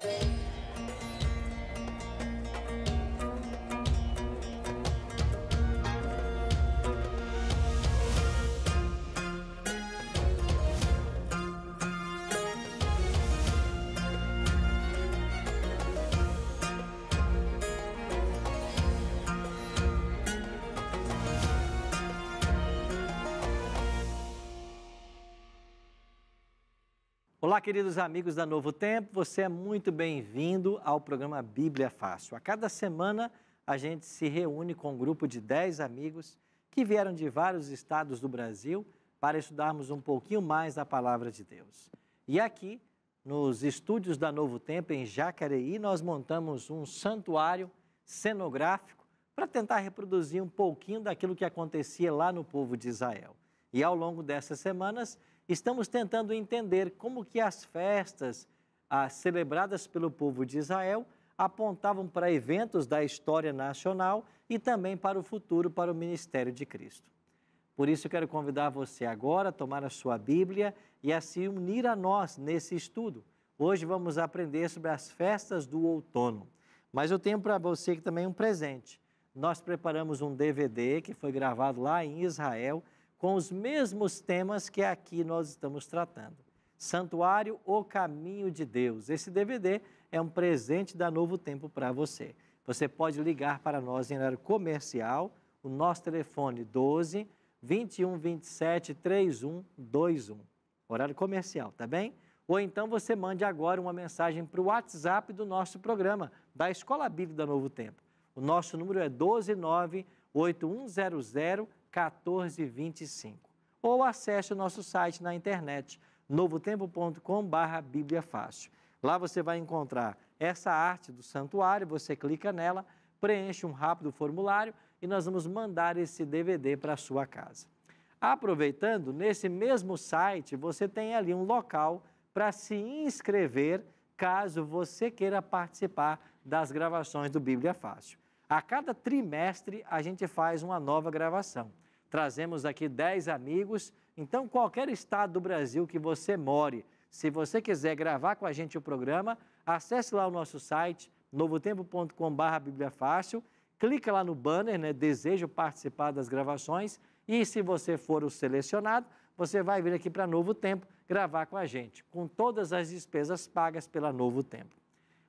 Thank you. Olá, queridos amigos da Novo Tempo, você é muito bem-vindo ao programa Bíblia Fácil. A cada semana a gente se reúne com um grupo de 10 amigos que vieram de vários estados do Brasil para estudarmos um pouquinho mais da palavra de Deus. E aqui, nos estúdios da Novo Tempo, em Jacareí, nós montamos um santuário cenográfico para tentar reproduzir um pouquinho daquilo que acontecia lá no povo de Israel. E ao longo dessas semanas, estamos tentando entender como que as festas ah, celebradas pelo povo de Israel apontavam para eventos da história nacional e também para o futuro, para o ministério de Cristo. Por isso, quero convidar você agora a tomar a sua Bíblia e a se unir a nós nesse estudo. Hoje vamos aprender sobre as festas do outono. Mas eu tenho para você também um presente. Nós preparamos um DVD que foi gravado lá em Israel com os mesmos temas que aqui nós estamos tratando. Santuário, o caminho de Deus. Esse DVD é um presente da Novo Tempo para você. Você pode ligar para nós em horário comercial, o nosso telefone 12 21 27 21. Horário comercial, tá bem? Ou então você mande agora uma mensagem para o WhatsApp do nosso programa, da Escola Bíblica da Novo Tempo. O nosso número é 129 8100 1425. Ou acesse o nosso site na internet, novotempo.com.br Bíblia Fácil. Lá você vai encontrar essa arte do santuário, você clica nela, preenche um rápido formulário e nós vamos mandar esse DVD para a sua casa. Aproveitando, nesse mesmo site você tem ali um local para se inscrever caso você queira participar das gravações do Bíblia Fácil. A cada trimestre a gente faz uma nova gravação. Trazemos aqui 10 amigos. Então, qualquer estado do Brasil que você more, se você quiser gravar com a gente o programa, acesse lá o nosso site, novotempo.com.br Bíblia clica lá no banner, né, desejo participar das gravações, e se você for o selecionado, você vai vir aqui para Novo Tempo gravar com a gente, com todas as despesas pagas pela Novo Tempo.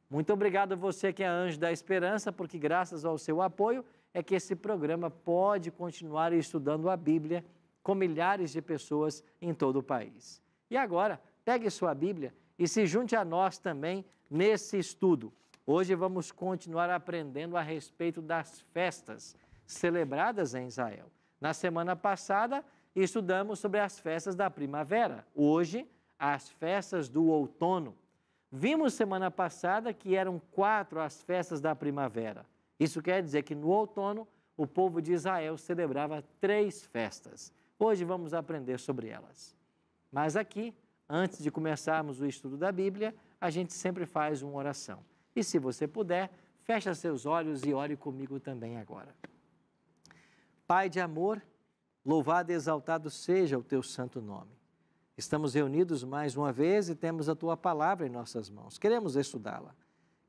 Muito obrigado a você que é anjo da esperança, porque graças ao seu apoio, é que esse programa pode continuar estudando a Bíblia com milhares de pessoas em todo o país. E agora, pegue sua Bíblia e se junte a nós também nesse estudo. Hoje vamos continuar aprendendo a respeito das festas celebradas em Israel. Na semana passada, estudamos sobre as festas da primavera. Hoje, as festas do outono. Vimos semana passada que eram quatro as festas da primavera: isso quer dizer que no outono o povo de Israel celebrava três festas. Hoje vamos aprender sobre elas. Mas aqui, antes de começarmos o estudo da Bíblia, a gente sempre faz uma oração. E se você puder, fecha seus olhos e ore comigo também agora. Pai de amor, louvado e exaltado seja o teu santo nome. Estamos reunidos mais uma vez e temos a tua palavra em nossas mãos. Queremos estudá-la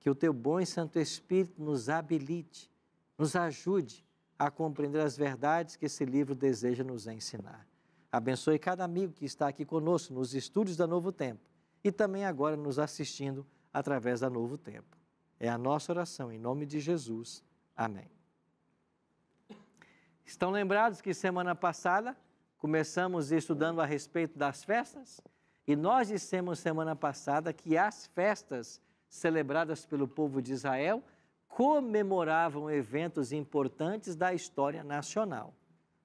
que o teu bom e santo Espírito nos habilite, nos ajude a compreender as verdades que esse livro deseja nos ensinar. Abençoe cada amigo que está aqui conosco nos estúdios da Novo Tempo e também agora nos assistindo através da Novo Tempo. É a nossa oração em nome de Jesus. Amém. Estão lembrados que semana passada começamos estudando a respeito das festas? E nós dissemos semana passada que as festas celebradas pelo povo de Israel comemoravam eventos importantes da história nacional.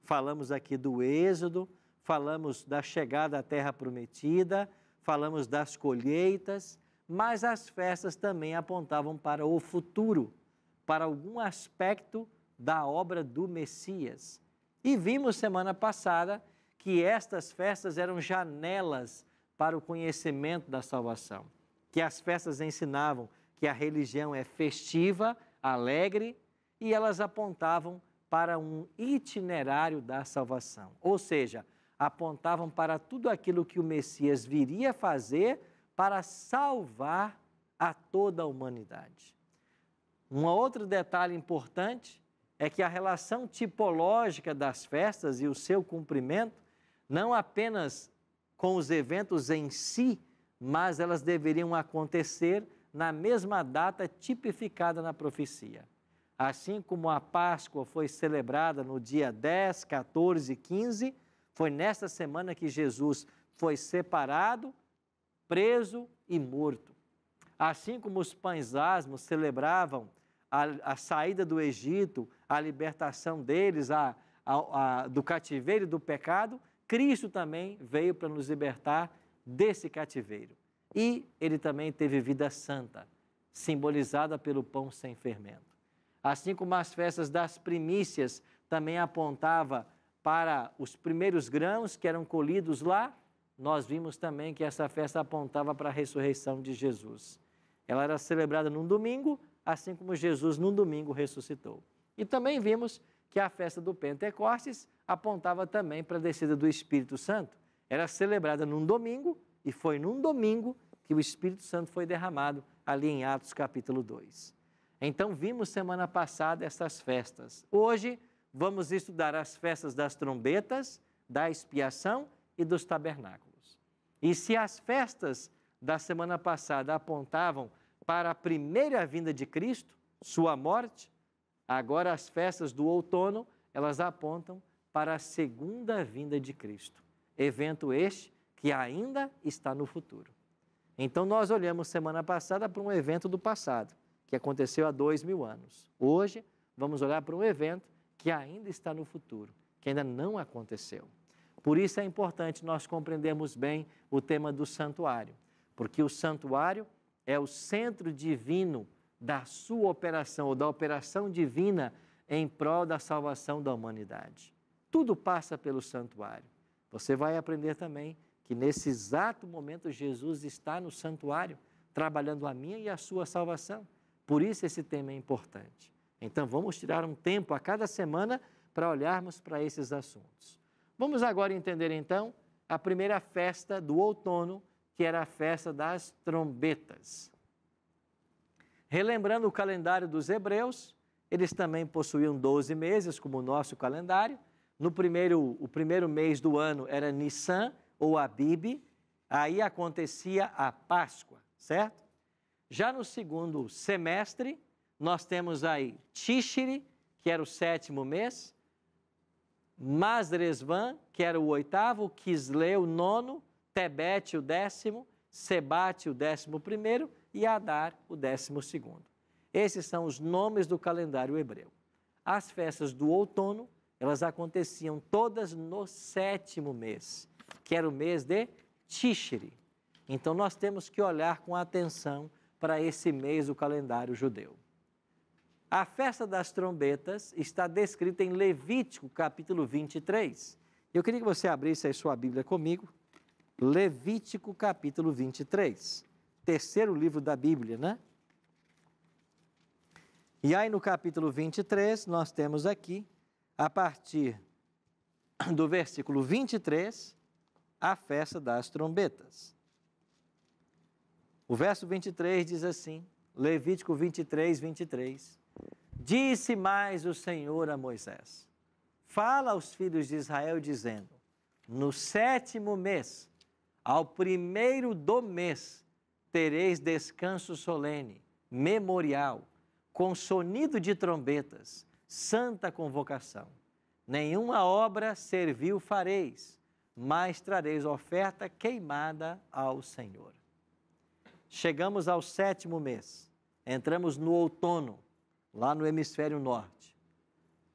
Falamos aqui do Êxodo, falamos da chegada à Terra Prometida, falamos das colheitas, mas as festas também apontavam para o futuro, para algum aspecto da obra do Messias. E vimos semana passada que estas festas eram janelas para o conhecimento da salvação que as festas ensinavam que a religião é festiva, alegre, e elas apontavam para um itinerário da salvação. Ou seja, apontavam para tudo aquilo que o Messias viria fazer para salvar a toda a humanidade. Um outro detalhe importante é que a relação tipológica das festas e o seu cumprimento, não apenas com os eventos em si, mas elas deveriam acontecer na mesma data tipificada na profecia. Assim como a Páscoa foi celebrada no dia 10, 14 e 15, foi nesta semana que Jesus foi separado, preso e morto. Assim como os pães asmos celebravam a, a, saída do Egito, a libertação deles a, a, do cativeiro e do pecado, Cristo também veio para nos libertar desse cativeiro. E ele também teve vida santa, simbolizada pelo pão sem fermento. Assim como as festas das primícias também apontava para os primeiros grãos que eram colhidos lá, nós vimos também que essa festa apontava para a ressurreição de Jesus. Ela era celebrada num domingo, assim como Jesus num domingo ressuscitou. E também vimos que a festa do Pentecostes apontava também para a descida do Espírito Santo, era celebrada num domingo e foi num domingo que o Espírito Santo foi derramado ali em Atos capítulo 2. Então vimos semana passada essas festas. Hoje vamos estudar as festas das trombetas, da expiação e dos tabernáculos. E se as festas da semana passada apontavam para a primeira vinda de Cristo, sua morte, agora as festas do outono, elas apontam para a segunda vinda de Cristo. Evento este que ainda está no futuro. Então, nós olhamos semana passada para um evento do passado, que aconteceu há dois mil anos. Hoje, vamos olhar para um evento que ainda está no futuro, que ainda não aconteceu. Por isso é importante nós compreendermos bem o tema do santuário, porque o santuário é o centro divino da sua operação, ou da operação divina em prol da salvação da humanidade. Tudo passa pelo santuário. Você vai aprender também que nesse exato momento Jesus está no santuário, trabalhando a minha e a sua salvação. Por isso esse tema é importante. Então vamos tirar um tempo a cada semana para olharmos para esses assuntos. Vamos agora entender então a primeira festa do outono, que era a festa das trombetas. Relembrando o calendário dos hebreus, eles também possuíam 12 meses, como o nosso calendário, no primeiro, o primeiro mês do ano era Nissan ou Abib, aí acontecia a Páscoa, certo? Já no segundo semestre, nós temos aí Tishri, que era o sétimo mês, Masresvan, que era o oitavo, Kisle, o nono, Tebete, o décimo, Sebate, o décimo primeiro e Adar, o décimo segundo. Esses são os nomes do calendário hebreu. As festas do outono elas aconteciam todas no sétimo mês, que era o mês de Tishri. Então nós temos que olhar com atenção para esse mês do calendário judeu. A festa das trombetas está descrita em Levítico, capítulo 23. Eu queria que você abrisse aí sua Bíblia comigo. Levítico, capítulo 23. Terceiro livro da Bíblia, né? E aí no capítulo 23, nós temos aqui a partir do versículo 23, a festa das trombetas. O verso 23 diz assim, Levítico 23, 23. Disse mais o Senhor a Moisés: Fala aos filhos de Israel, dizendo: No sétimo mês, ao primeiro do mês, tereis descanso solene, memorial, com sonido de trombetas santa convocação. Nenhuma obra servil fareis, mas trareis oferta queimada ao Senhor. Chegamos ao sétimo mês, entramos no outono, lá no hemisfério norte.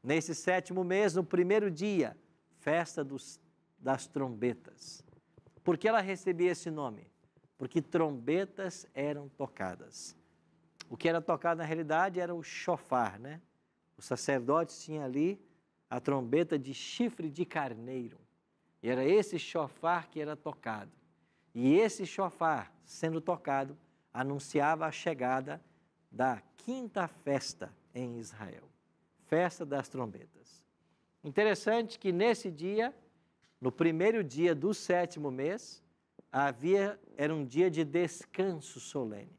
Nesse sétimo mês, no primeiro dia, festa dos, das trombetas. Por que ela recebia esse nome? Porque trombetas eram tocadas. O que era tocado na realidade era o chofar, né? O sacerdote tinha ali a trombeta de chifre de carneiro. E era esse chofar que era tocado. E esse chofar, sendo tocado, anunciava a chegada da quinta festa em Israel festa das trombetas. Interessante que nesse dia, no primeiro dia do sétimo mês, havia era um dia de descanso solene.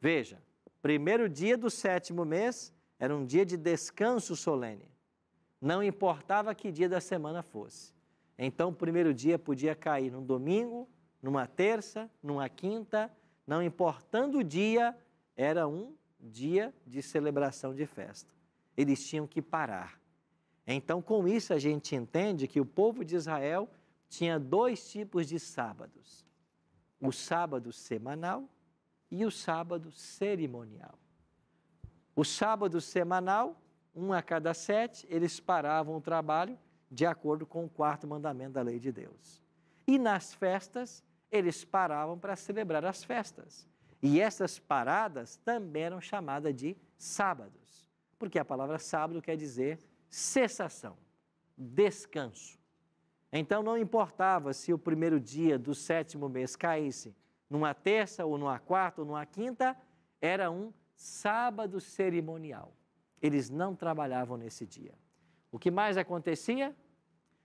Veja, primeiro dia do sétimo mês, era um dia de descanso solene. Não importava que dia da semana fosse. Então, o primeiro dia podia cair num domingo, numa terça, numa quinta, não importando o dia, era um dia de celebração de festa. Eles tinham que parar. Então, com isso, a gente entende que o povo de Israel tinha dois tipos de sábados: o sábado semanal e o sábado cerimonial. O sábado semanal, um a cada sete, eles paravam o trabalho de acordo com o quarto mandamento da lei de Deus. E nas festas, eles paravam para celebrar as festas. E essas paradas também eram chamadas de sábados, porque a palavra sábado quer dizer cessação, descanso. Então não importava se o primeiro dia do sétimo mês caísse numa terça, ou numa quarta, ou numa quinta, era um sábado cerimonial. Eles não trabalhavam nesse dia. O que mais acontecia?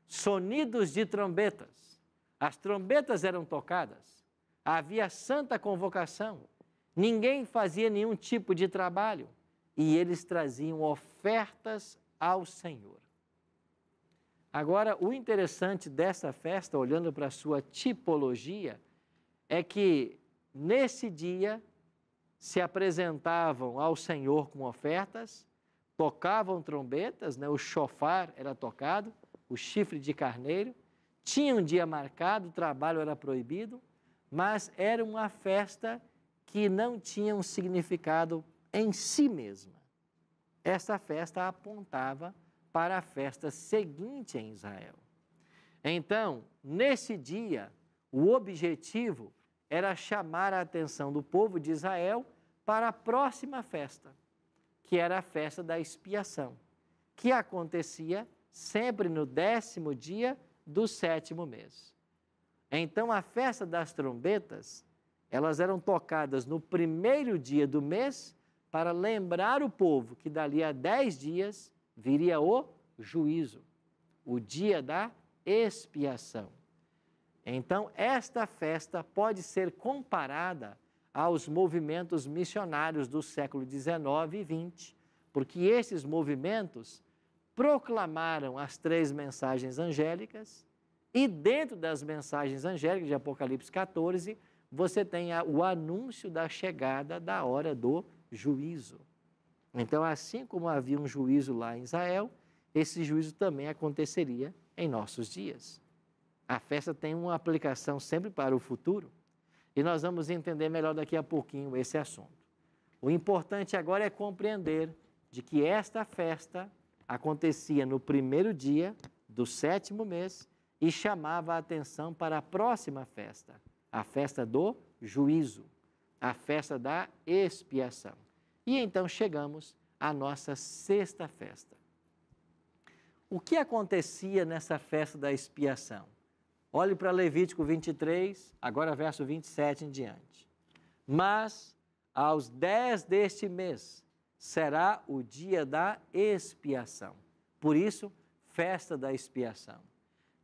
Sonidos de trombetas. As trombetas eram tocadas. Havia santa convocação. Ninguém fazia nenhum tipo de trabalho. E eles traziam ofertas ao Senhor. Agora, o interessante dessa festa, olhando para a sua tipologia, é que nesse dia se apresentavam ao Senhor com ofertas, tocavam trombetas, né? o chofar era tocado, o chifre de carneiro, tinha um dia marcado, o trabalho era proibido, mas era uma festa que não tinha um significado em si mesma. Esta festa apontava para a festa seguinte em Israel. Então, nesse dia, o objetivo era chamar a atenção do povo de Israel para a próxima festa, que era a festa da expiação, que acontecia sempre no décimo dia do sétimo mês. Então, a festa das trombetas, elas eram tocadas no primeiro dia do mês para lembrar o povo que dali a dez dias viria o juízo, o dia da expiação. Então, esta festa pode ser comparada aos movimentos missionários do século XIX e XX, porque esses movimentos proclamaram as três mensagens angélicas e dentro das mensagens angélicas de Apocalipse 14, você tem o anúncio da chegada da hora do juízo. Então, assim como havia um juízo lá em Israel, esse juízo também aconteceria em nossos dias. A festa tem uma aplicação sempre para o futuro. E nós vamos entender melhor daqui a pouquinho esse assunto. O importante agora é compreender de que esta festa acontecia no primeiro dia do sétimo mês e chamava a atenção para a próxima festa, a festa do juízo, a festa da expiação. E então chegamos à nossa sexta festa. O que acontecia nessa festa da expiação? Olhe para Levítico 23, agora verso 27 em diante. Mas aos dez deste mês será o dia da expiação. Por isso, festa da expiação.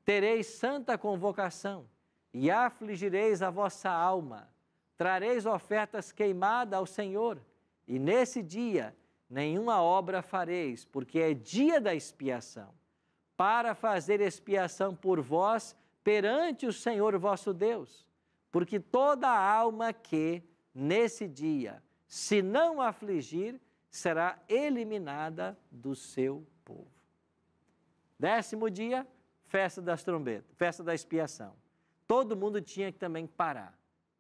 Tereis santa convocação e afligireis a vossa alma. Trareis ofertas queimadas ao Senhor. E nesse dia nenhuma obra fareis, porque é dia da expiação, para fazer expiação por vós perante o Senhor vosso Deus, porque toda alma que nesse dia se não afligir, será eliminada do seu povo. Décimo dia, festa das trombetas, festa da expiação. Todo mundo tinha que também parar.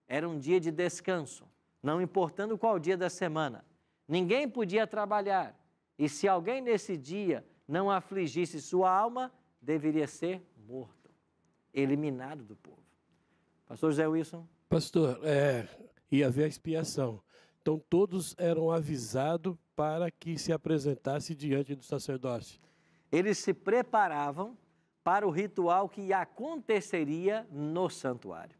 Era um dia de descanso, não importando qual dia da semana. Ninguém podia trabalhar. E se alguém nesse dia não afligisse sua alma, deveria ser morto eliminado do povo. Pastor José Wilson? Pastor, é, ia haver a expiação. Então todos eram avisados para que se apresentasse diante do sacerdote. Eles se preparavam para o ritual que aconteceria no santuário.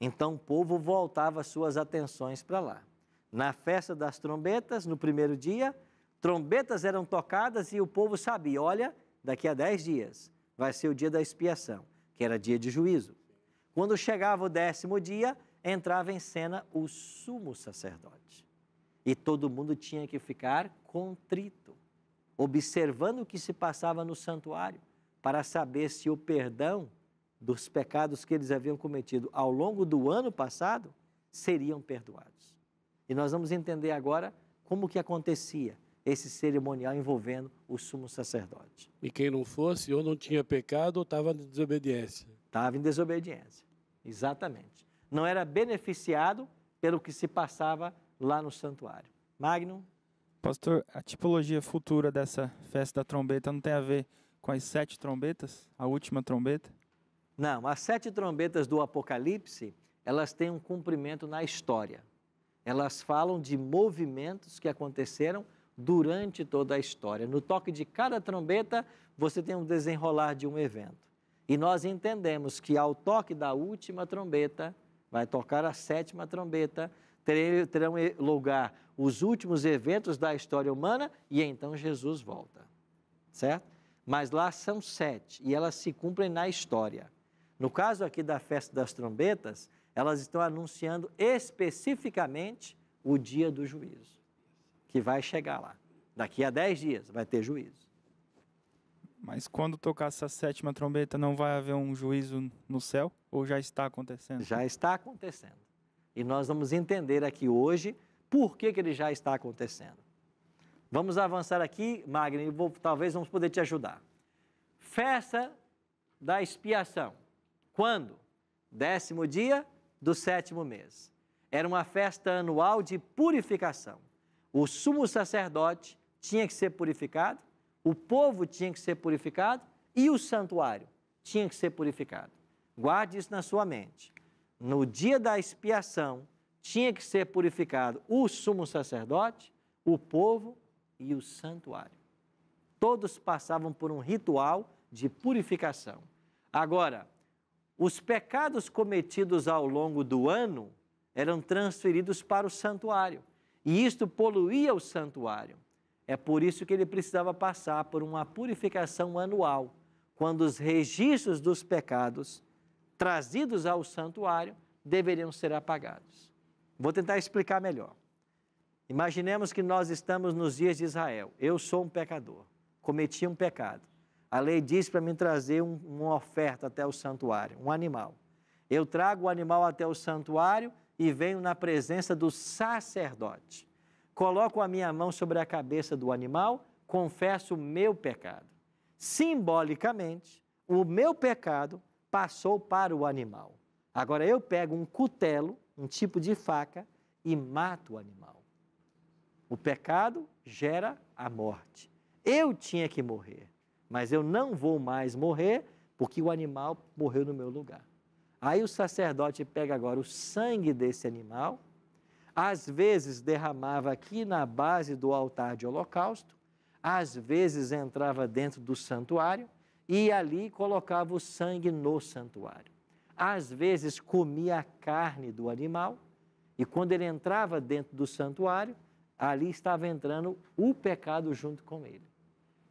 Então o povo voltava suas atenções para lá. Na festa das trombetas, no primeiro dia, trombetas eram tocadas e o povo sabia: olha, daqui a dez dias vai ser o dia da expiação que era dia de juízo. Quando chegava o décimo dia, entrava em cena o sumo sacerdote. E todo mundo tinha que ficar contrito, observando o que se passava no santuário, para saber se o perdão dos pecados que eles haviam cometido ao longo do ano passado seriam perdoados. E nós vamos entender agora como que acontecia esse cerimonial envolvendo o sumo sacerdote. E quem não fosse, ou não tinha pecado, ou estava em desobediência. Estava em desobediência, exatamente. Não era beneficiado pelo que se passava lá no santuário. Magno? Pastor, a tipologia futura dessa festa da trombeta não tem a ver com as sete trombetas? A última trombeta? Não, as sete trombetas do Apocalipse, elas têm um cumprimento na história. Elas falam de movimentos que aconteceram durante toda a história. No toque de cada trombeta, você tem um desenrolar de um evento. E nós entendemos que ao toque da última trombeta, vai tocar a sétima trombeta, terão lugar os últimos eventos da história humana e então Jesus volta. Certo? Mas lá são sete e elas se cumprem na história. No caso aqui da festa das trombetas, elas estão anunciando especificamente o dia do juízo que vai chegar lá. Daqui a dez dias vai ter juízo. Mas quando tocar essa sétima trombeta, não vai haver um juízo no céu? Ou já está acontecendo? Já está acontecendo. E nós vamos entender aqui hoje por que, que ele já está acontecendo. Vamos avançar aqui, Magni, vou, talvez vamos poder te ajudar. Festa da expiação. Quando? Décimo dia do sétimo mês. Era uma festa anual de purificação o sumo sacerdote tinha que ser purificado, o povo tinha que ser purificado e o santuário tinha que ser purificado. Guarde isso na sua mente. No dia da expiação, tinha que ser purificado o sumo sacerdote, o povo e o santuário. Todos passavam por um ritual de purificação. Agora, os pecados cometidos ao longo do ano eram transferidos para o santuário. E isto poluía o santuário. É por isso que ele precisava passar por uma purificação anual, quando os registros dos pecados trazidos ao santuário deveriam ser apagados. Vou tentar explicar melhor. Imaginemos que nós estamos nos dias de Israel. Eu sou um pecador, cometi um pecado. A lei diz para mim trazer um, uma oferta até o santuário, um animal. Eu trago o animal até o santuário e venho na presença do sacerdote. Coloco a minha mão sobre a cabeça do animal, confesso o meu pecado. Simbolicamente, o meu pecado passou para o animal. Agora eu pego um cutelo, um tipo de faca, e mato o animal. O pecado gera a morte. Eu tinha que morrer, mas eu não vou mais morrer porque o animal morreu no meu lugar. Aí o sacerdote pega agora o sangue desse animal, às vezes derramava aqui na base do altar de holocausto, às vezes entrava dentro do santuário e ali colocava o sangue no santuário. Às vezes comia a carne do animal e quando ele entrava dentro do santuário, ali estava entrando o pecado junto com ele.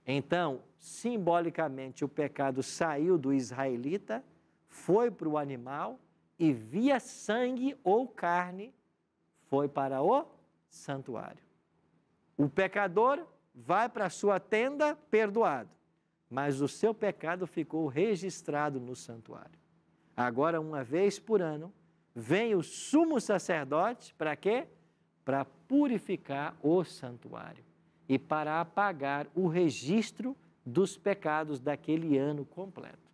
Então, simbolicamente, o pecado saiu do israelita foi para o animal e via sangue ou carne, foi para o santuário. O pecador vai para a sua tenda perdoado, mas o seu pecado ficou registrado no santuário. Agora, uma vez por ano, vem o sumo sacerdote para quê? Para purificar o santuário e para apagar o registro dos pecados daquele ano completo.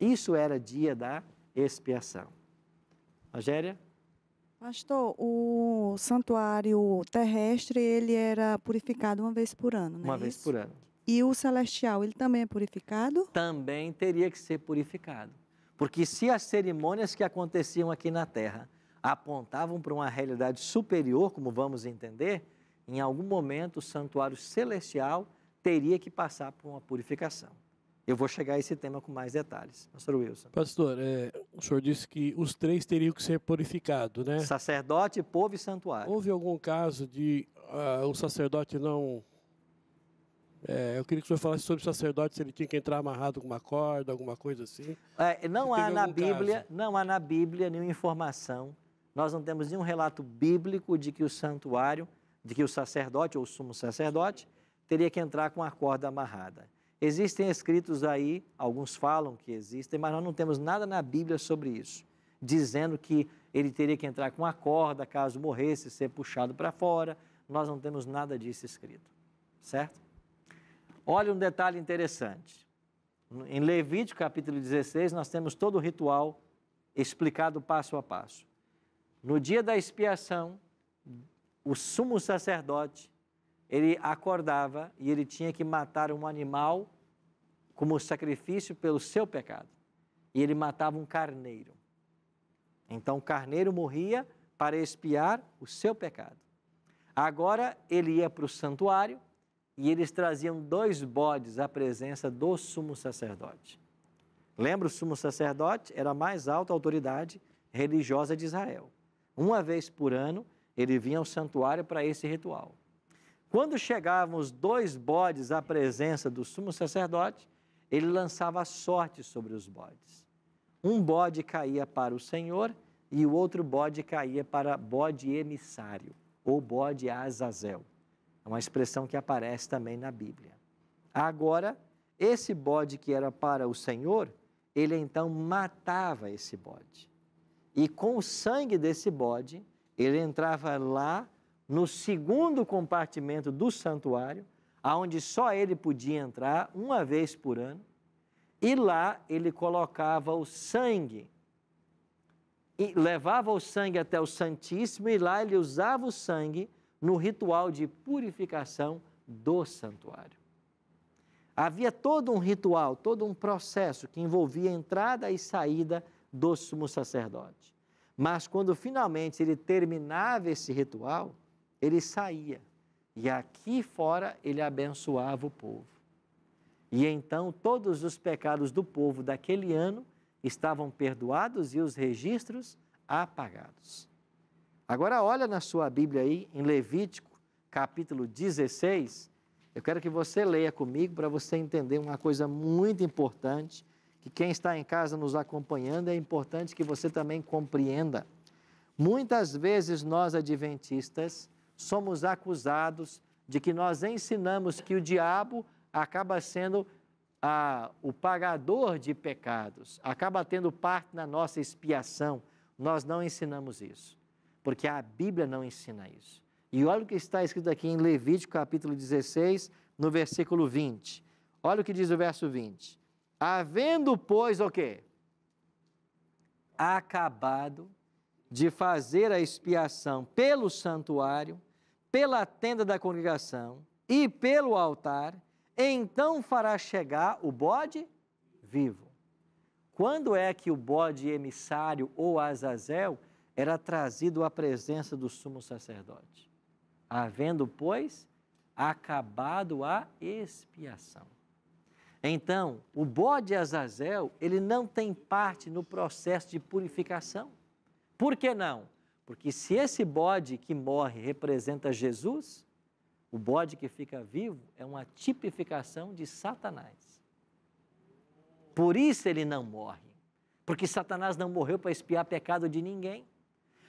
Isso era dia da expiação. Rogéria? Pastor, o santuário terrestre, ele era purificado uma vez por ano, né? Uma vez por ano. E o celestial, ele também é purificado? Também teria que ser purificado. Porque se as cerimônias que aconteciam aqui na terra apontavam para uma realidade superior, como vamos entender, em algum momento o santuário celestial teria que passar por uma purificação. Eu vou chegar a esse tema com mais detalhes. Pastor Wilson. Pastor, é, o senhor disse que os três teriam que ser purificados, né? Sacerdote, povo e santuário. Houve algum caso de uh, um sacerdote não. É, eu queria que o senhor falasse sobre o sacerdote, se ele tinha que entrar amarrado com uma corda, alguma coisa assim. É, não há na Bíblia, caso? não há na Bíblia nenhuma informação. Nós não temos nenhum relato bíblico de que o santuário, de que o sacerdote ou o sumo sacerdote teria que entrar com a corda amarrada. Existem escritos aí, alguns falam que existem, mas nós não temos nada na Bíblia sobre isso, dizendo que ele teria que entrar com a corda caso morresse, ser puxado para fora. Nós não temos nada disso escrito, certo? Olha um detalhe interessante. Em Levítico capítulo 16, nós temos todo o ritual explicado passo a passo. No dia da expiação, o sumo sacerdote, ele acordava e ele tinha que matar um animal como sacrifício pelo seu pecado. E ele matava um carneiro. Então o carneiro morria para expiar o seu pecado. Agora ele ia para o santuário e eles traziam dois bodes à presença do sumo sacerdote. Lembra, o sumo sacerdote era a mais alta autoridade religiosa de Israel. Uma vez por ano, ele vinha ao santuário para esse ritual. Quando chegavam os dois bodes à presença do sumo sacerdote, ele lançava sorte sobre os bodes. Um bode caía para o Senhor e o outro bode caía para bode emissário ou bode Azazel. É uma expressão que aparece também na Bíblia. Agora, esse bode que era para o Senhor, ele então matava esse bode. E com o sangue desse bode, ele entrava lá no segundo compartimento do santuário aonde só ele podia entrar uma vez por ano, e lá ele colocava o sangue, levava o sangue até o Santíssimo, e lá ele usava o sangue no ritual de purificação do santuário. Havia todo um ritual, todo um processo que envolvia entrada e saída do sumo sacerdote. Mas quando finalmente ele terminava esse ritual, ele saía e aqui fora ele abençoava o povo. E então todos os pecados do povo daquele ano estavam perdoados e os registros apagados. Agora olha na sua Bíblia aí em Levítico, capítulo 16. Eu quero que você leia comigo para você entender uma coisa muito importante, que quem está em casa nos acompanhando é importante que você também compreenda. Muitas vezes nós adventistas somos acusados de que nós ensinamos que o diabo acaba sendo a, o pagador de pecados, acaba tendo parte na nossa expiação. Nós não ensinamos isso, porque a Bíblia não ensina isso. E olha o que está escrito aqui em Levítico capítulo 16, no versículo 20. Olha o que diz o verso 20. Havendo, pois, o quê? Acabado de fazer a expiação pelo santuário, pela tenda da congregação e pelo altar, então fará chegar o bode vivo. Quando é que o bode emissário ou Azazel era trazido à presença do sumo sacerdote? Havendo, pois, acabado a expiação. Então, o bode Azazel, ele não tem parte no processo de purificação por que não? Porque se esse bode que morre representa Jesus, o bode que fica vivo é uma tipificação de Satanás. Por isso ele não morre. Porque Satanás não morreu para espiar pecado de ninguém.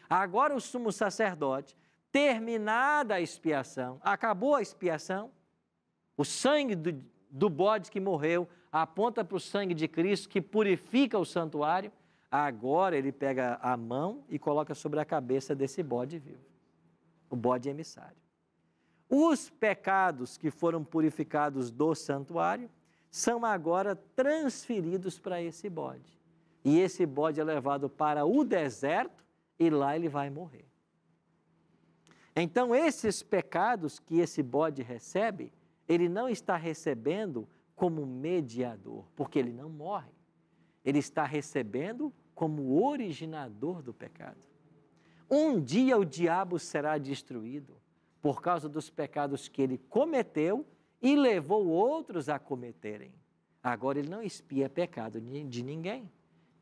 Agora o sumo sacerdote, terminada a expiação, acabou a expiação, o sangue do, do bode que morreu aponta para o sangue de Cristo que purifica o santuário Agora ele pega a mão e coloca sobre a cabeça desse bode vivo, o bode emissário. Os pecados que foram purificados do santuário são agora transferidos para esse bode. E esse bode é levado para o deserto e lá ele vai morrer. Então, esses pecados que esse bode recebe, ele não está recebendo como mediador, porque ele não morre. Ele está recebendo como originador do pecado. Um dia o diabo será destruído por causa dos pecados que ele cometeu e levou outros a cometerem. Agora ele não espia pecado de ninguém.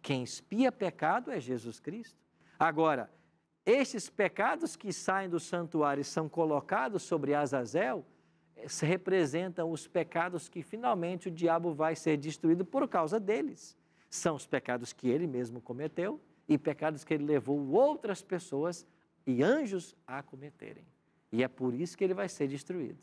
Quem espia pecado é Jesus Cristo. Agora, esses pecados que saem do santuário e são colocados sobre Azazel representam os pecados que finalmente o diabo vai ser destruído por causa deles são os pecados que ele mesmo cometeu e pecados que ele levou outras pessoas e anjos a cometerem. E é por isso que ele vai ser destruído.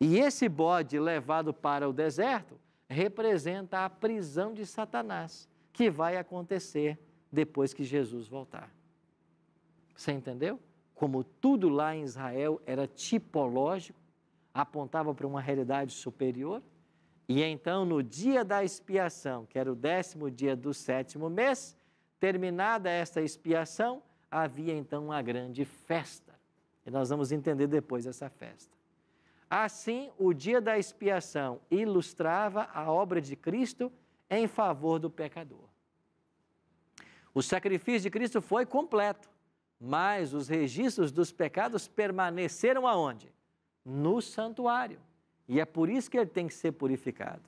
E esse bode levado para o deserto representa a prisão de Satanás, que vai acontecer depois que Jesus voltar. Você entendeu? Como tudo lá em Israel era tipológico, apontava para uma realidade superior, e então, no dia da expiação, que era o décimo dia do sétimo mês, terminada esta expiação, havia então uma grande festa. E nós vamos entender depois essa festa. Assim, o dia da expiação ilustrava a obra de Cristo em favor do pecador. O sacrifício de Cristo foi completo, mas os registros dos pecados permaneceram aonde? No santuário. E é por isso que ele tem que ser purificado.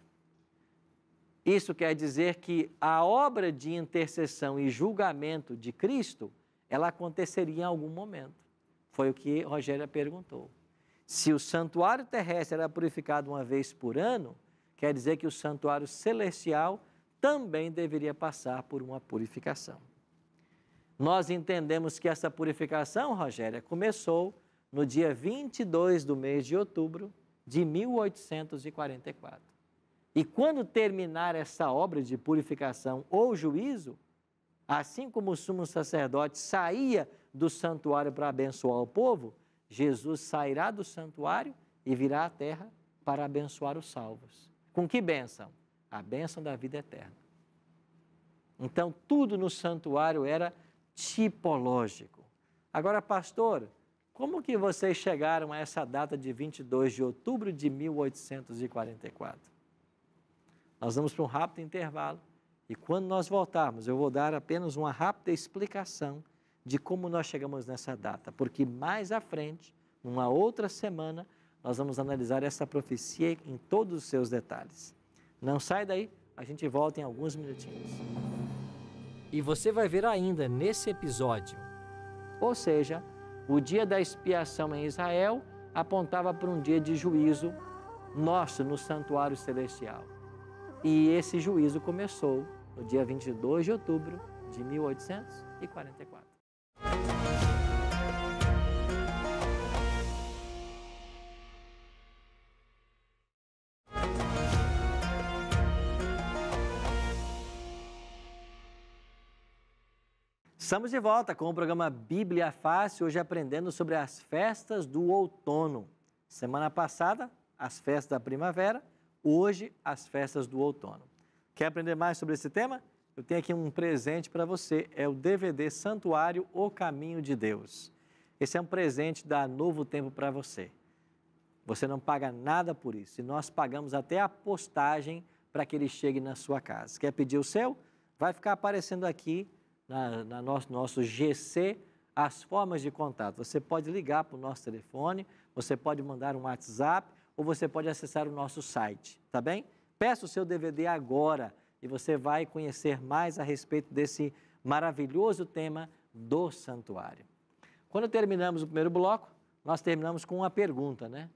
Isso quer dizer que a obra de intercessão e julgamento de Cristo, ela aconteceria em algum momento. Foi o que Rogério perguntou. Se o santuário terrestre era purificado uma vez por ano, quer dizer que o santuário celestial também deveria passar por uma purificação. Nós entendemos que essa purificação, Rogéria, começou no dia 22 do mês de outubro de 1844. E quando terminar essa obra de purificação ou juízo, assim como o sumo sacerdote saía do santuário para abençoar o povo, Jesus sairá do santuário e virá à terra para abençoar os salvos. Com que bênção? A bênção da vida eterna. Então, tudo no santuário era tipológico. Agora, pastor, como que vocês chegaram a essa data de 22 de outubro de 1844? Nós vamos para um rápido intervalo e quando nós voltarmos, eu vou dar apenas uma rápida explicação de como nós chegamos nessa data, porque mais à frente, numa outra semana, nós vamos analisar essa profecia em todos os seus detalhes. Não sai daí, a gente volta em alguns minutinhos. E você vai ver ainda nesse episódio. Ou seja, o dia da expiação em Israel apontava para um dia de juízo nosso no santuário celestial. E esse juízo começou no dia 22 de outubro de 1844. Estamos de volta com o programa Bíblia Fácil, hoje aprendendo sobre as festas do outono. Semana passada, as festas da primavera, hoje, as festas do outono. Quer aprender mais sobre esse tema? Eu tenho aqui um presente para você, é o DVD Santuário O Caminho de Deus. Esse é um presente da Novo Tempo para você. Você não paga nada por isso e nós pagamos até a postagem para que ele chegue na sua casa. Quer pedir o seu? Vai ficar aparecendo aqui na, na nosso, nosso GC, as formas de contato. Você pode ligar para o nosso telefone, você pode mandar um WhatsApp ou você pode acessar o nosso site, tá bem? Peça o seu DVD agora e você vai conhecer mais a respeito desse maravilhoso tema do santuário. Quando terminamos o primeiro bloco, nós terminamos com uma pergunta, né?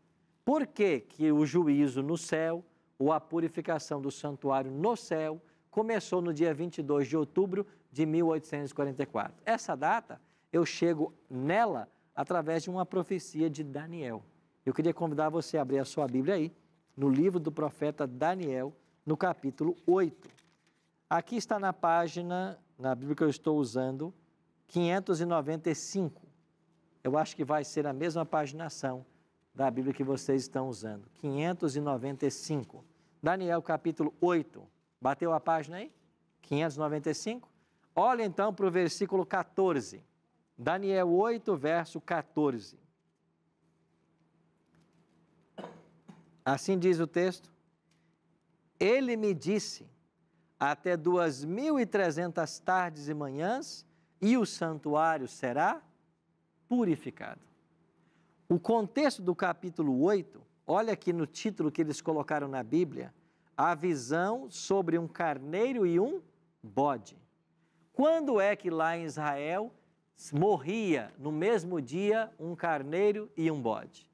Por que, que o juízo no céu ou a purificação do santuário no céu começou no dia 22 de outubro de 1844. Essa data, eu chego nela através de uma profecia de Daniel. Eu queria convidar você a abrir a sua Bíblia aí, no livro do profeta Daniel, no capítulo 8. Aqui está na página, na Bíblia que eu estou usando, 595. Eu acho que vai ser a mesma paginação da Bíblia que vocês estão usando. 595. Daniel capítulo 8. Bateu a página aí? 595? Olha então para o versículo 14. Daniel 8, verso 14. Assim diz o texto: Ele me disse, até duas mil e trezentas tardes e manhãs, e o santuário será purificado. O contexto do capítulo 8, olha aqui no título que eles colocaram na Bíblia, a visão sobre um carneiro e um bode. Quando é que lá em Israel morria no mesmo dia um carneiro e um bode?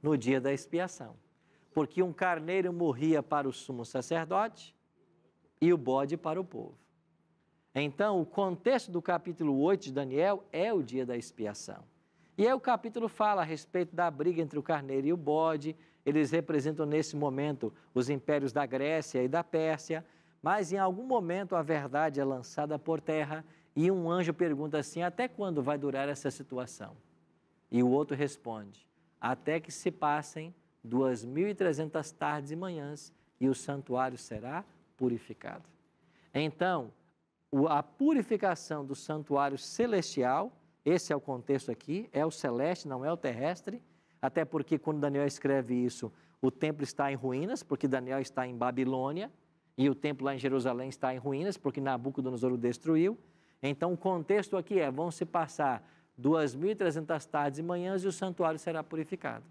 No dia da expiação. Porque um carneiro morria para o sumo sacerdote e o bode para o povo. Então, o contexto do capítulo 8 de Daniel é o dia da expiação. E aí o capítulo fala a respeito da briga entre o carneiro e o bode. Eles representam nesse momento os impérios da Grécia e da Pérsia. Mas em algum momento a verdade é lançada por terra e um anjo pergunta assim: Até quando vai durar essa situação? E o outro responde: Até que se passem 2.300 tardes e manhãs e o santuário será purificado. Então, a purificação do santuário celestial, esse é o contexto aqui, é o celeste, não é o terrestre, até porque quando Daniel escreve isso, o templo está em ruínas, porque Daniel está em Babilônia, e o templo lá em Jerusalém está em ruínas, porque Nabucodonosor o destruiu. Então, o contexto aqui é: vão se passar 2.300 tardes e manhãs e o santuário será purificado.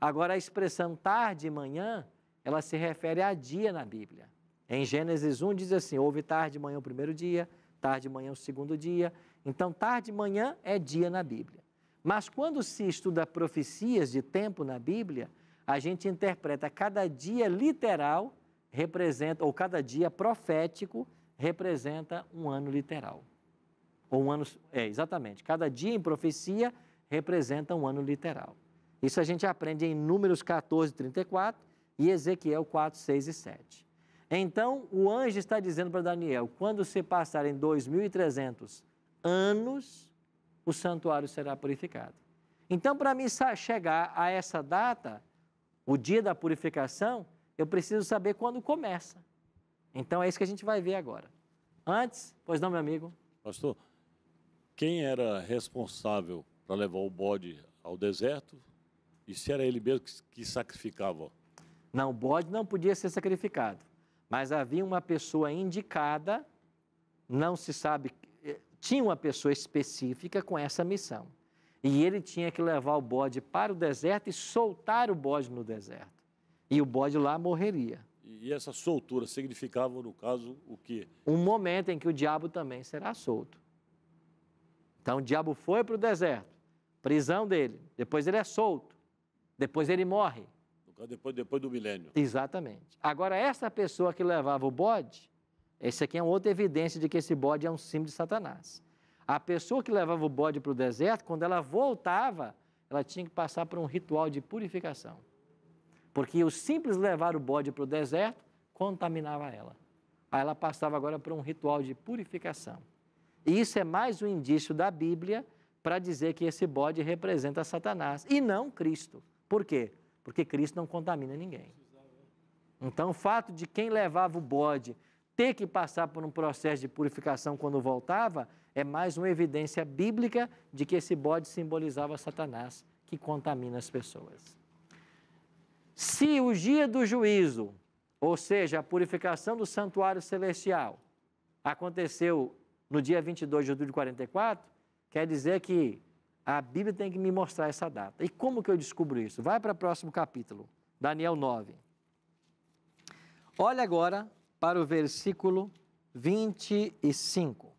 Agora, a expressão tarde e manhã, ela se refere a dia na Bíblia. Em Gênesis 1 diz assim: houve tarde e manhã o primeiro dia, tarde e manhã o segundo dia. Então, tarde e manhã é dia na Bíblia. Mas quando se estuda profecias de tempo na Bíblia, a gente interpreta cada dia literal representa, ou cada dia profético representa um ano literal. Ou um ano, é, exatamente. Cada dia em profecia representa um ano literal. Isso a gente aprende em Números 14, 34 e Ezequiel 4, 6 e 7. Então, o anjo está dizendo para Daniel: quando se passarem 2.300 anos, o santuário será purificado. Então, para mim chegar a essa data, o dia da purificação, eu preciso saber quando começa. Então é isso que a gente vai ver agora. Antes, pois não, meu amigo? Pastor, quem era responsável para levar o bode ao deserto e se era ele mesmo que, sacrificava? Não, o bode não podia ser sacrificado, mas havia uma pessoa indicada, não se sabe, eh, tinha uma pessoa específica com essa missão. E ele tinha que levar o bode para o deserto e soltar o bode no deserto. E o bode lá morreria. E essa soltura significava, no caso, o quê? Um momento em que o diabo também será solto. Então o diabo foi para o deserto, prisão dele, depois ele é solto, depois ele morre. Depois, depois do milênio. Exatamente. Agora, essa pessoa que levava o bode, esse aqui é uma outra evidência de que esse bode é um símbolo de Satanás. A pessoa que levava o bode para o deserto, quando ela voltava, ela tinha que passar por um ritual de purificação. Porque o simples levar o bode para o deserto contaminava ela. Aí ela passava agora para um ritual de purificação. E isso é mais um indício da Bíblia para dizer que esse bode representa Satanás e não Cristo. Por quê? Porque Cristo não contamina ninguém. Então, o fato de quem levava o bode ter que passar por um processo de purificação quando voltava é mais uma evidência bíblica de que esse bode simbolizava Satanás, que contamina as pessoas. Se o dia do juízo, ou seja, a purificação do santuário celestial, aconteceu no dia 22 de outubro de 44, quer dizer que a Bíblia tem que me mostrar essa data. E como que eu descubro isso? Vai para o próximo capítulo, Daniel 9. Olha agora para o versículo 25.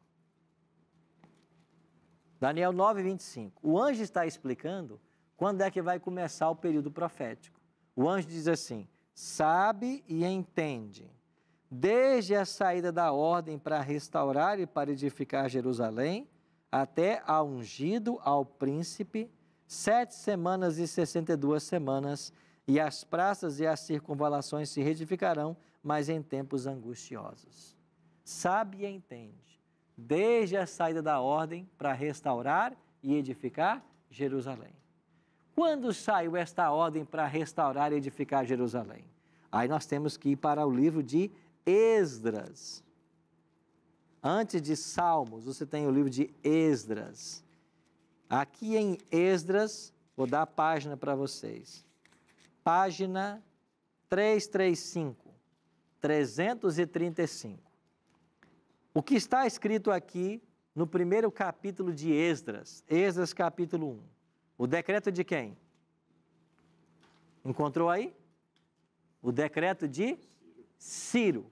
Daniel 9, 25. O anjo está explicando quando é que vai começar o período profético. O anjo diz assim: sabe e entende. Desde a saída da ordem para restaurar e para edificar Jerusalém, até a ungido, ao príncipe, sete semanas e sessenta e duas semanas, e as praças e as circunvalações se reedificarão, mas em tempos angustiosos. Sabe e entende, desde a saída da ordem para restaurar e edificar Jerusalém. Quando saiu esta ordem para restaurar e edificar Jerusalém? Aí nós temos que ir para o livro de Esdras. Antes de Salmos, você tem o livro de Esdras. Aqui em Esdras, vou dar a página para vocês. Página 335, 335. O que está escrito aqui no primeiro capítulo de Esdras, Esdras capítulo 1. O decreto de quem? Encontrou aí? O decreto de Ciro.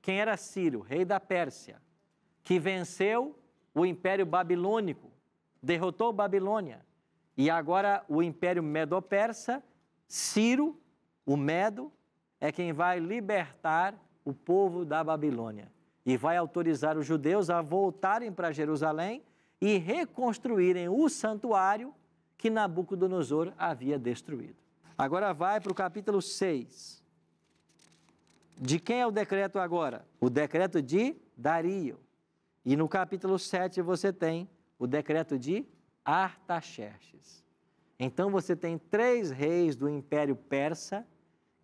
Quem era Ciro? Rei da Pérsia, que venceu o Império Babilônico, derrotou Babilônia. E agora o Império Medo-Persa, Ciro, o Medo, é quem vai libertar o povo da Babilônia e vai autorizar os judeus a voltarem para Jerusalém e reconstruírem o santuário que Nabucodonosor havia destruído. Agora vai para o capítulo 6. De quem é o decreto agora? O decreto de Dario. E no capítulo 7 você tem o decreto de Artaxerxes. Então você tem três reis do Império Persa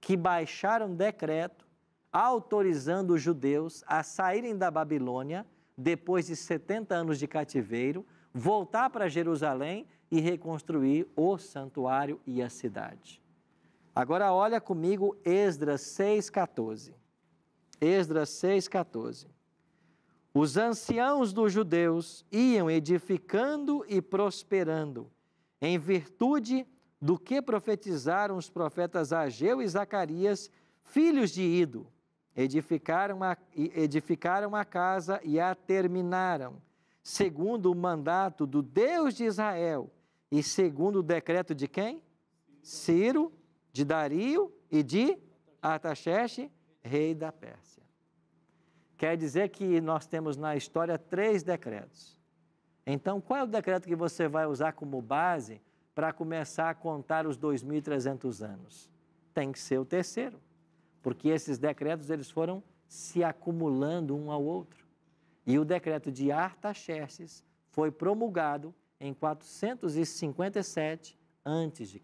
que baixaram decreto autorizando os judeus a saírem da Babilônia depois de 70 anos de cativeiro, voltar para Jerusalém e reconstruir o santuário e a cidade. Agora olha comigo Esdras 6,14. Esdras 6,14. Os anciãos dos judeus iam edificando e prosperando, em virtude do que profetizaram os profetas Ageu e Zacarias, filhos de Ido. Edificaram a, edificaram a casa e a terminaram, segundo o mandato do Deus de Israel, e segundo o decreto de quem? Ciro, de Dario e de Artaxerxes, rei da Pérsia. Quer dizer que nós temos na história três decretos. Então, qual é o decreto que você vai usar como base para começar a contar os 2.300 anos? Tem que ser o terceiro, porque esses decretos eles foram se acumulando um ao outro. E o decreto de Artaxerxes foi promulgado em 457 a.C.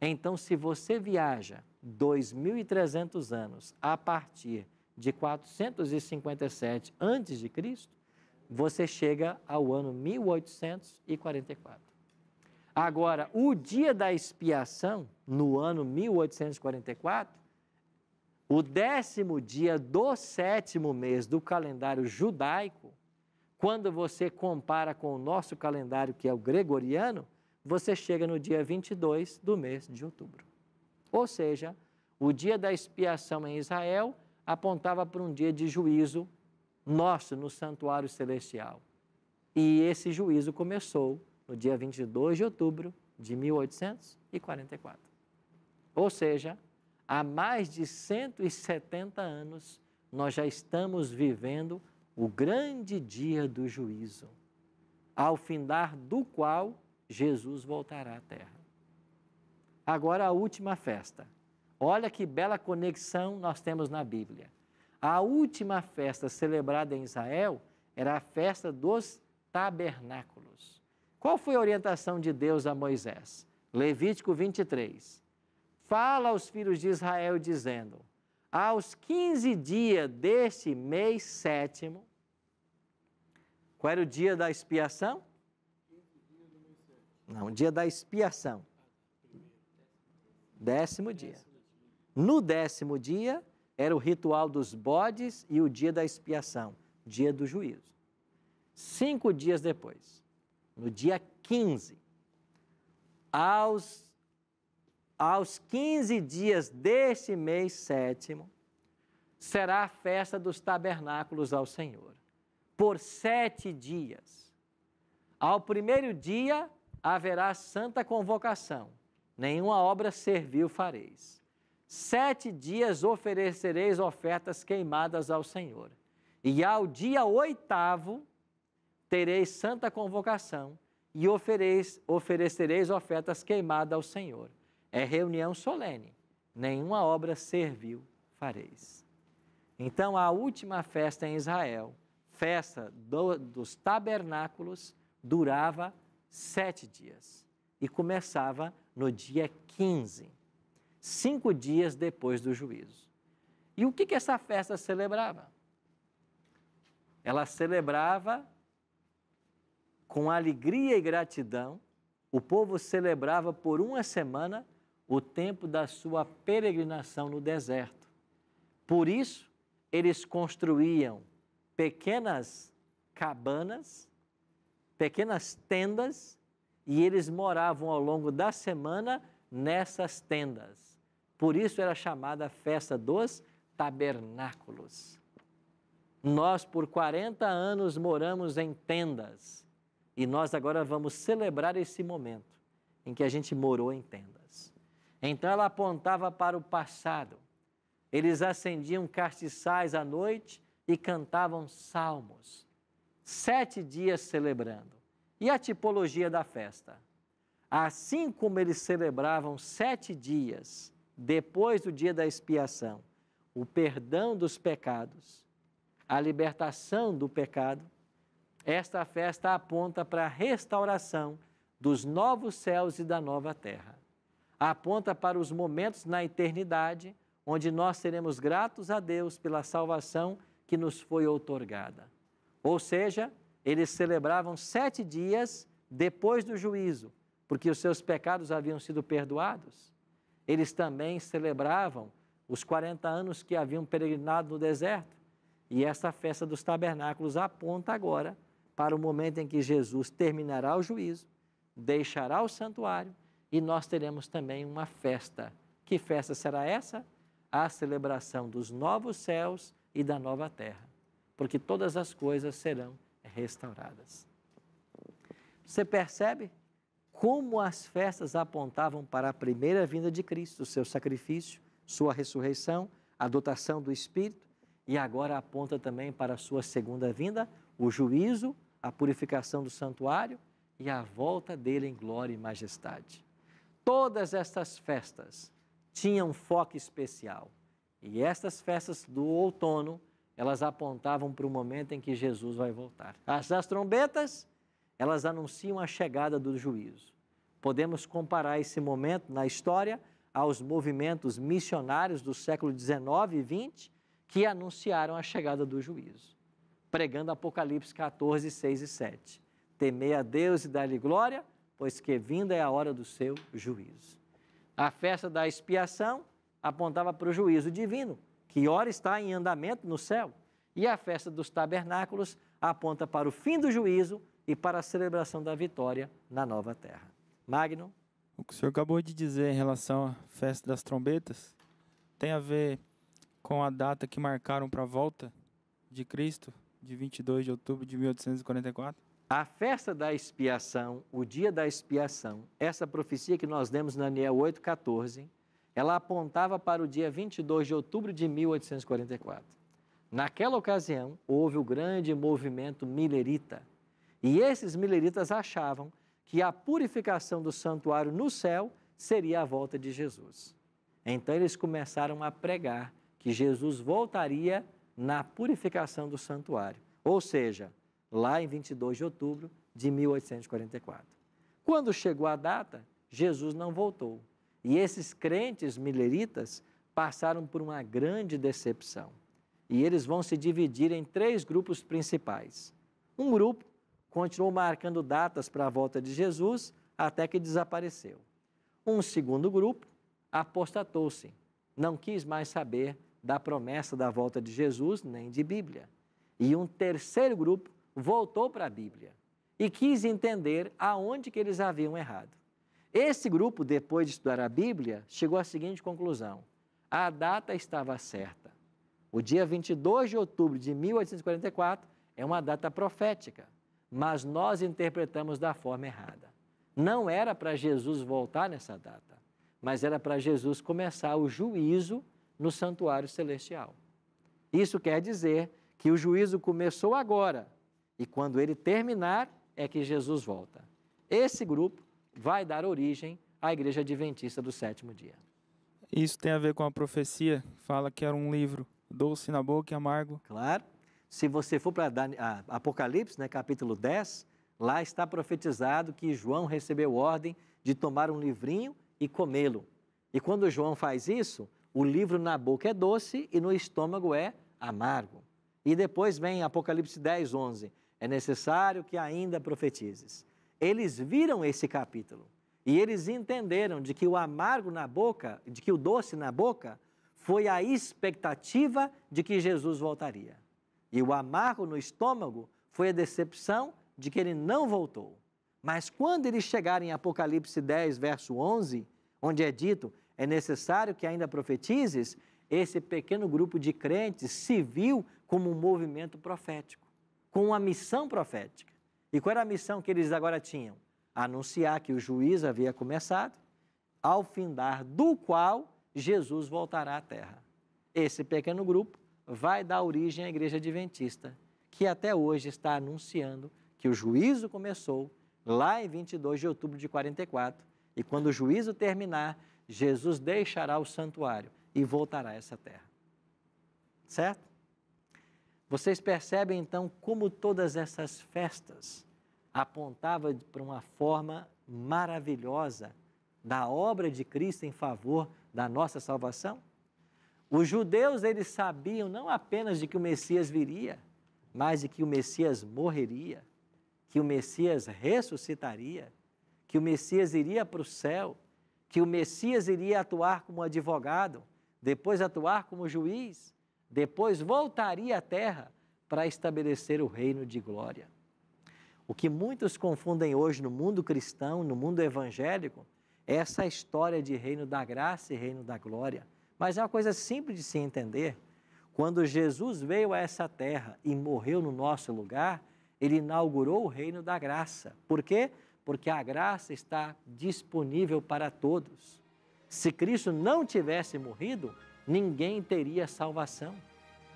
Então, se você viaja 2.300 anos a partir de 457 a.C., você chega ao ano 1844. Agora, o dia da expiação, no ano 1844, o décimo dia do sétimo mês do calendário judaico, quando você compara com o nosso calendário, que é o gregoriano, você chega no dia 22 do mês de outubro. Ou seja, o dia da expiação em Israel apontava para um dia de juízo nosso no santuário celestial. E esse juízo começou no dia 22 de outubro de 1844. Ou seja, há mais de 170 anos nós já estamos vivendo o grande dia do juízo, ao findar do qual Jesus voltará à terra. Agora a última festa. Olha que bela conexão nós temos na Bíblia. A última festa celebrada em Israel era a festa dos tabernáculos. Qual foi a orientação de Deus a Moisés? Levítico 23. Fala aos filhos de Israel dizendo: aos 15 dias deste mês sétimo, qual era o dia da expiação? Não, o dia da expiação. Décimo dia. No décimo dia, era o ritual dos bodes e o dia da expiação, dia do juízo. Cinco dias depois, no dia 15, aos aos 15 dias deste mês sétimo, será a festa dos tabernáculos ao Senhor, por sete dias. Ao primeiro dia haverá santa convocação, nenhuma obra servil fareis. Sete dias oferecereis ofertas queimadas ao Senhor. E ao dia oitavo tereis santa convocação e ofereis, oferecereis ofertas queimadas ao Senhor é reunião solene, nenhuma obra servil fareis. Então, a última festa em Israel, festa do, dos tabernáculos, durava sete dias e começava no dia 15, cinco dias depois do juízo. E o que, que essa festa celebrava? Ela celebrava com alegria e gratidão, o povo celebrava por uma semana o tempo da sua peregrinação no deserto. Por isso, eles construíam pequenas cabanas, pequenas tendas, e eles moravam ao longo da semana nessas tendas. Por isso era chamada a festa dos tabernáculos. Nós, por 40 anos, moramos em tendas e nós agora vamos celebrar esse momento em que a gente morou em tendas. Então ela apontava para o passado. Eles acendiam castiçais à noite e cantavam salmos. Sete dias celebrando. E a tipologia da festa? Assim como eles celebravam sete dias depois do dia da expiação, o perdão dos pecados, a libertação do pecado, esta festa aponta para a restauração dos novos céus e da nova terra aponta para os momentos na eternidade onde nós seremos gratos a Deus pela salvação que nos foi outorgada. Ou seja, eles celebravam sete dias depois do juízo, porque os seus pecados haviam sido perdoados. Eles também celebravam os 40 anos que haviam peregrinado no deserto. E essa festa dos tabernáculos aponta agora para o momento em que Jesus terminará o juízo, deixará o santuário e nós teremos também uma festa. Que festa será essa? A celebração dos novos céus e da nova terra, porque todas as coisas serão restauradas. Você percebe como as festas apontavam para a primeira vinda de Cristo, seu sacrifício, sua ressurreição, a dotação do Espírito, e agora aponta também para a sua segunda vinda, o juízo, a purificação do santuário e a volta dele em glória e majestade todas estas festas tinham um foco especial. E estas festas do outono, elas apontavam para o momento em que Jesus vai voltar. As, as trombetas, elas anunciam a chegada do juízo. Podemos comparar esse momento na história aos movimentos missionários do século XIX e XX que anunciaram a chegada do juízo, pregando Apocalipse 14, 6 e 7. Temei a Deus e dá-lhe glória, pois que vinda é a hora do seu juízo. A festa da expiação apontava para o juízo divino, que ora está em andamento no céu, e a festa dos tabernáculos aponta para o fim do juízo e para a celebração da vitória na nova terra. Magno? O que o senhor acabou de dizer em relação à festa das trombetas tem a ver com a data que marcaram para a volta de Cristo, de 22 de outubro de 1844? A festa da expiação, o dia da expiação, essa profecia que nós lemos na Daniel 8,14, ela apontava para o dia 22 de outubro de 1844. Naquela ocasião, houve o grande movimento milerita. E esses mileritas achavam que a purificação do santuário no céu seria a volta de Jesus. Então, eles começaram a pregar que Jesus voltaria na purificação do santuário. Ou seja, lá em 22 de outubro de 1844. Quando chegou a data, Jesus não voltou. E esses crentes mileritas passaram por uma grande decepção. E eles vão se dividir em três grupos principais. Um grupo continuou marcando datas para a volta de Jesus até que desapareceu. Um segundo grupo apostatou-se, não quis mais saber da promessa da volta de Jesus nem de Bíblia. E um terceiro grupo voltou para a Bíblia e quis entender aonde que eles haviam errado. Esse grupo, depois de estudar a Bíblia, chegou à seguinte conclusão: a data estava certa. O dia 22 de outubro de 1844 é uma data profética, mas nós interpretamos da forma errada. Não era para Jesus voltar nessa data, mas era para Jesus começar o juízo no santuário celestial. Isso quer dizer que o juízo começou agora, e quando ele terminar, é que Jesus volta. Esse grupo vai dar origem à Igreja Adventista do sétimo dia. Isso tem a ver com a profecia, fala que era um livro doce na boca e amargo. Claro. Se você for para Apocalipse, né, capítulo 10, lá está profetizado que João recebeu ordem de tomar um livrinho e comê-lo. E quando João faz isso, o livro na boca é doce e no estômago é amargo. E depois vem Apocalipse 10, 11 é necessário que ainda profetizes. Eles viram esse capítulo e eles entenderam de que o amargo na boca, de que o doce na boca, foi a expectativa de que Jesus voltaria. E o amargo no estômago foi a decepção de que ele não voltou. Mas quando eles chegarem em Apocalipse 10, verso 11, onde é dito: é necessário que ainda profetizes, esse pequeno grupo de crentes se viu como um movimento profético com a missão profética. E qual era a missão que eles agora tinham? Anunciar que o juiz havia começado, ao findar do qual Jesus voltará à terra. Esse pequeno grupo vai dar origem à Igreja Adventista, que até hoje está anunciando que o juízo começou lá em 22 de outubro de 44, e quando o juízo terminar, Jesus deixará o santuário e voltará a essa terra. Certo? Vocês percebem então como todas essas festas apontavam para uma forma maravilhosa da obra de Cristo em favor da nossa salvação? Os judeus eles sabiam não apenas de que o Messias viria, mas de que o Messias morreria, que o Messias ressuscitaria, que o Messias iria para o céu, que o Messias iria atuar como advogado, depois atuar como juiz, depois voltaria à terra para estabelecer o reino de glória. O que muitos confundem hoje no mundo cristão, no mundo evangélico, é essa história de reino da graça e reino da glória. Mas é uma coisa simples de se entender. Quando Jesus veio a essa terra e morreu no nosso lugar, ele inaugurou o reino da graça. Por quê? Porque a graça está disponível para todos. Se Cristo não tivesse morrido, ninguém teria salvação.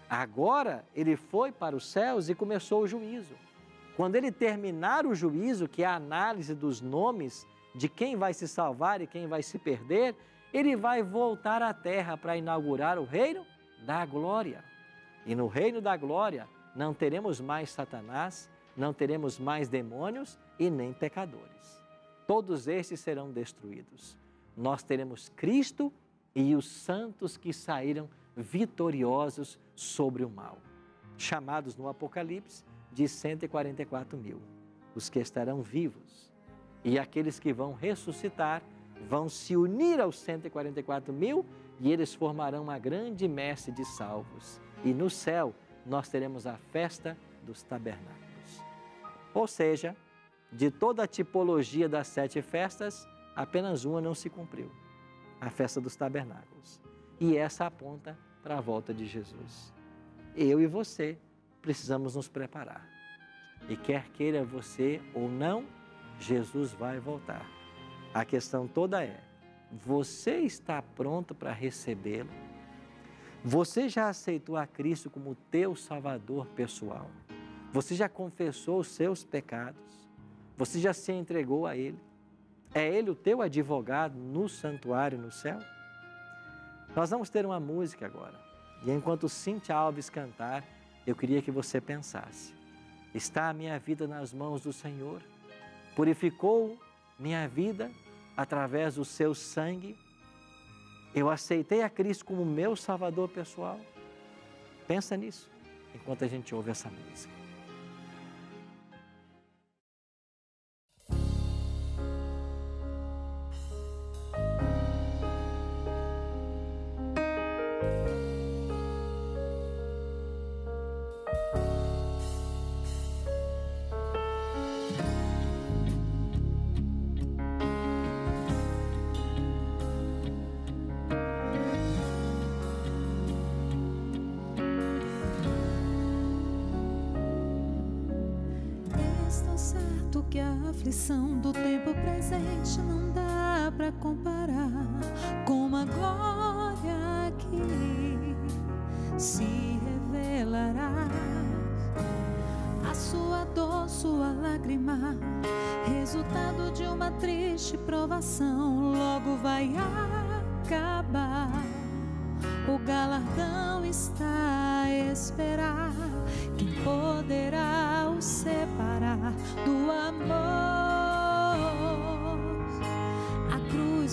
Agora ele foi para os céus e começou o juízo. Quando ele terminar o juízo, que é a análise dos nomes de quem vai se salvar e quem vai se perder, ele vai voltar à terra para inaugurar o reino da glória. E no reino da glória não teremos mais Satanás, não teremos mais demônios e nem pecadores. Todos estes serão destruídos. Nós teremos Cristo e os santos que saíram vitoriosos sobre o mal, chamados no Apocalipse de 144 mil, os que estarão vivos. E aqueles que vão ressuscitar vão se unir aos 144 mil e eles formarão uma grande messe de salvos. E no céu nós teremos a festa dos tabernáculos. Ou seja, de toda a tipologia das sete festas, apenas uma não se cumpriu a festa dos tabernáculos. E essa aponta para a volta de Jesus. Eu e você precisamos nos preparar. E quer queira você ou não, Jesus vai voltar. A questão toda é: você está pronto para recebê-lo? Você já aceitou a Cristo como teu Salvador pessoal? Você já confessou os seus pecados? Você já se entregou a Ele? É Ele o teu advogado no santuário, no céu? Nós vamos ter uma música agora. E enquanto Cintia Alves cantar, eu queria que você pensasse: está a minha vida nas mãos do Senhor? Purificou minha vida através do seu sangue? Eu aceitei a Cristo como meu Salvador pessoal? Pensa nisso enquanto a gente ouve essa música.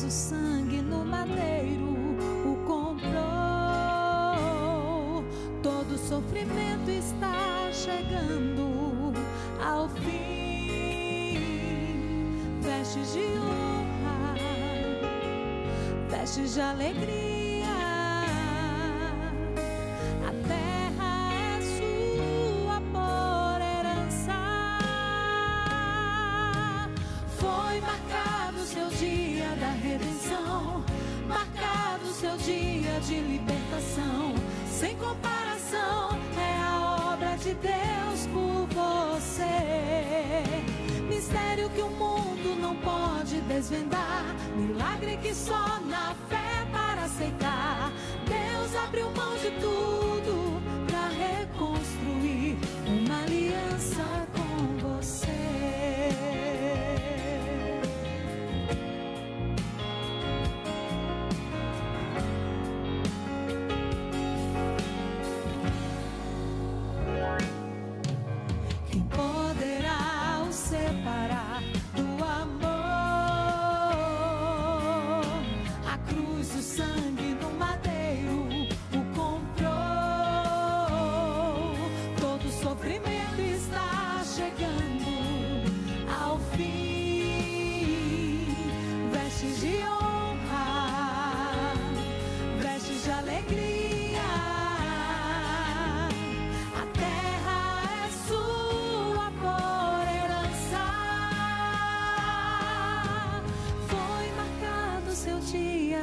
nosso sangue no madeiro o comprou. Todo sofrimento está chegando ao fim. Vestes de honra, vestes de alegria song.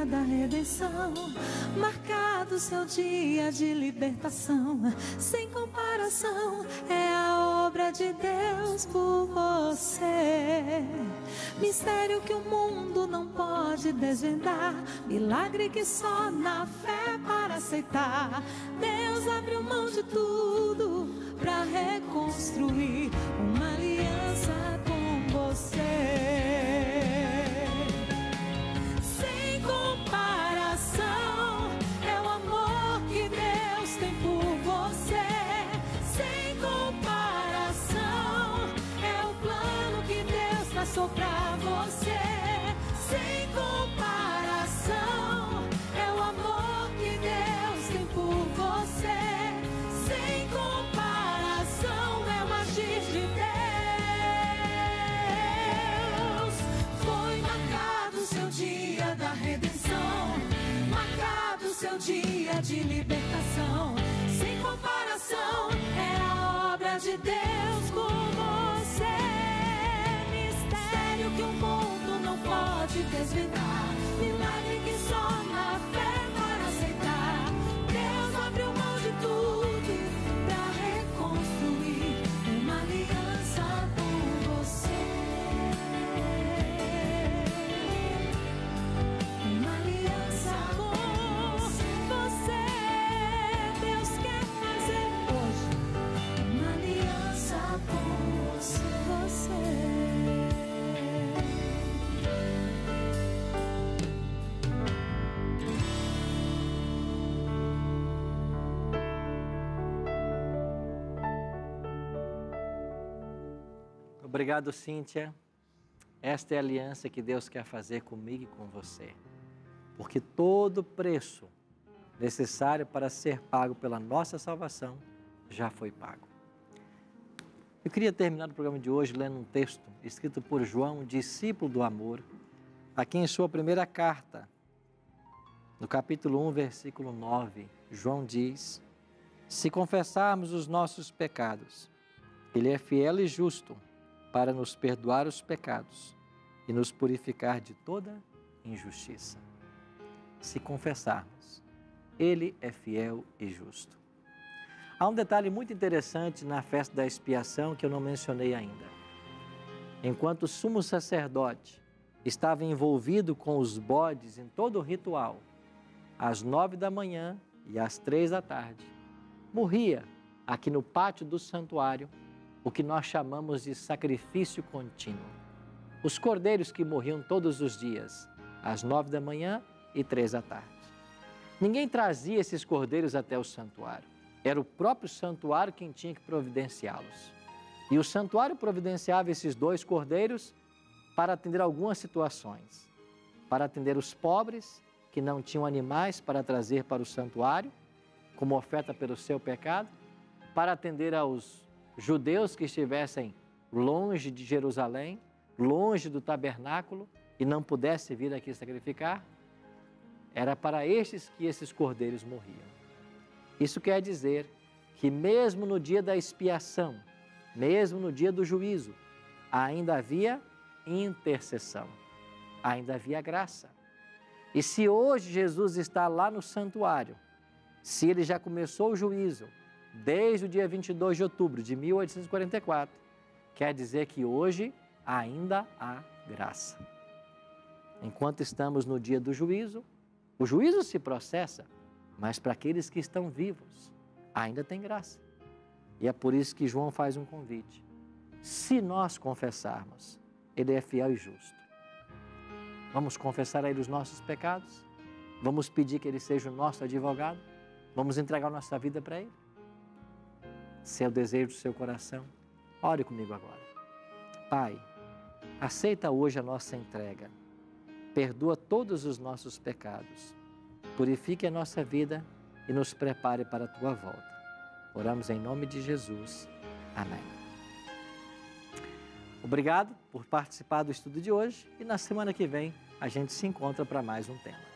da redenção, marcado seu dia de libertação, sem comparação, é a obra de Deus por você. Mistério que o mundo não pode desvendar, milagre que só na fé para aceitar. Deus abriu mão de tudo para reconstruir uma aliança com você. dia de libertação. Sem comparação, é a obra de Deus com você. Mistério que o mundo não pode desvendar. Obrigado, Cíntia. Esta é a aliança que Deus quer fazer comigo e com você. Porque todo preço necessário para ser pago pela nossa salvação já foi pago. Eu queria terminar o programa de hoje lendo um texto escrito por João, discípulo do amor, aqui em sua primeira carta, no capítulo 1, versículo 9. João diz: Se confessarmos os nossos pecados, Ele é fiel e justo para nos perdoar os pecados e nos purificar de toda injustiça. Se confessarmos, Ele é fiel e justo. Há um detalhe muito interessante na festa da expiação que eu não mencionei ainda. Enquanto o sumo sacerdote estava envolvido com os bodes em todo o ritual, às nove da manhã e às três da tarde, morria aqui no pátio do santuário o que nós chamamos de sacrifício contínuo. Os cordeiros que morriam todos os dias, às nove da manhã e três da tarde. Ninguém trazia esses cordeiros até o santuário. Era o próprio santuário quem tinha que providenciá-los. E o santuário providenciava esses dois cordeiros para atender algumas situações. Para atender os pobres, que não tinham animais para trazer para o santuário, como oferta pelo seu pecado, para atender aos judeus que estivessem longe de Jerusalém, longe do tabernáculo e não pudesse vir aqui sacrificar, era para estes que esses cordeiros morriam. Isso quer dizer que, mesmo no dia da expiação, mesmo no dia do juízo, ainda havia intercessão, ainda havia graça. E se hoje Jesus está lá no santuário, se ele já começou o juízo, desde o dia 22 de outubro de 1844, quer dizer que hoje ainda há graça. Enquanto estamos no dia do juízo, o juízo se processa, mas para aqueles que estão vivos, ainda tem graça. E é por isso que João faz um convite. Se nós confessarmos, ele é fiel e justo. Vamos confessar a Ele os nossos pecados? Vamos pedir que Ele seja o nosso advogado? Vamos entregar nossa vida para Ele? Se é o desejo do seu coração, ore comigo agora. Pai, aceita hoje a nossa entrega. Perdoa todos os nossos pecados. Purifique a nossa vida e nos prepare para a tua volta. Oramos em nome de Jesus. Amém. Obrigado por participar do estudo de hoje e na semana que vem a gente se encontra para mais um tema.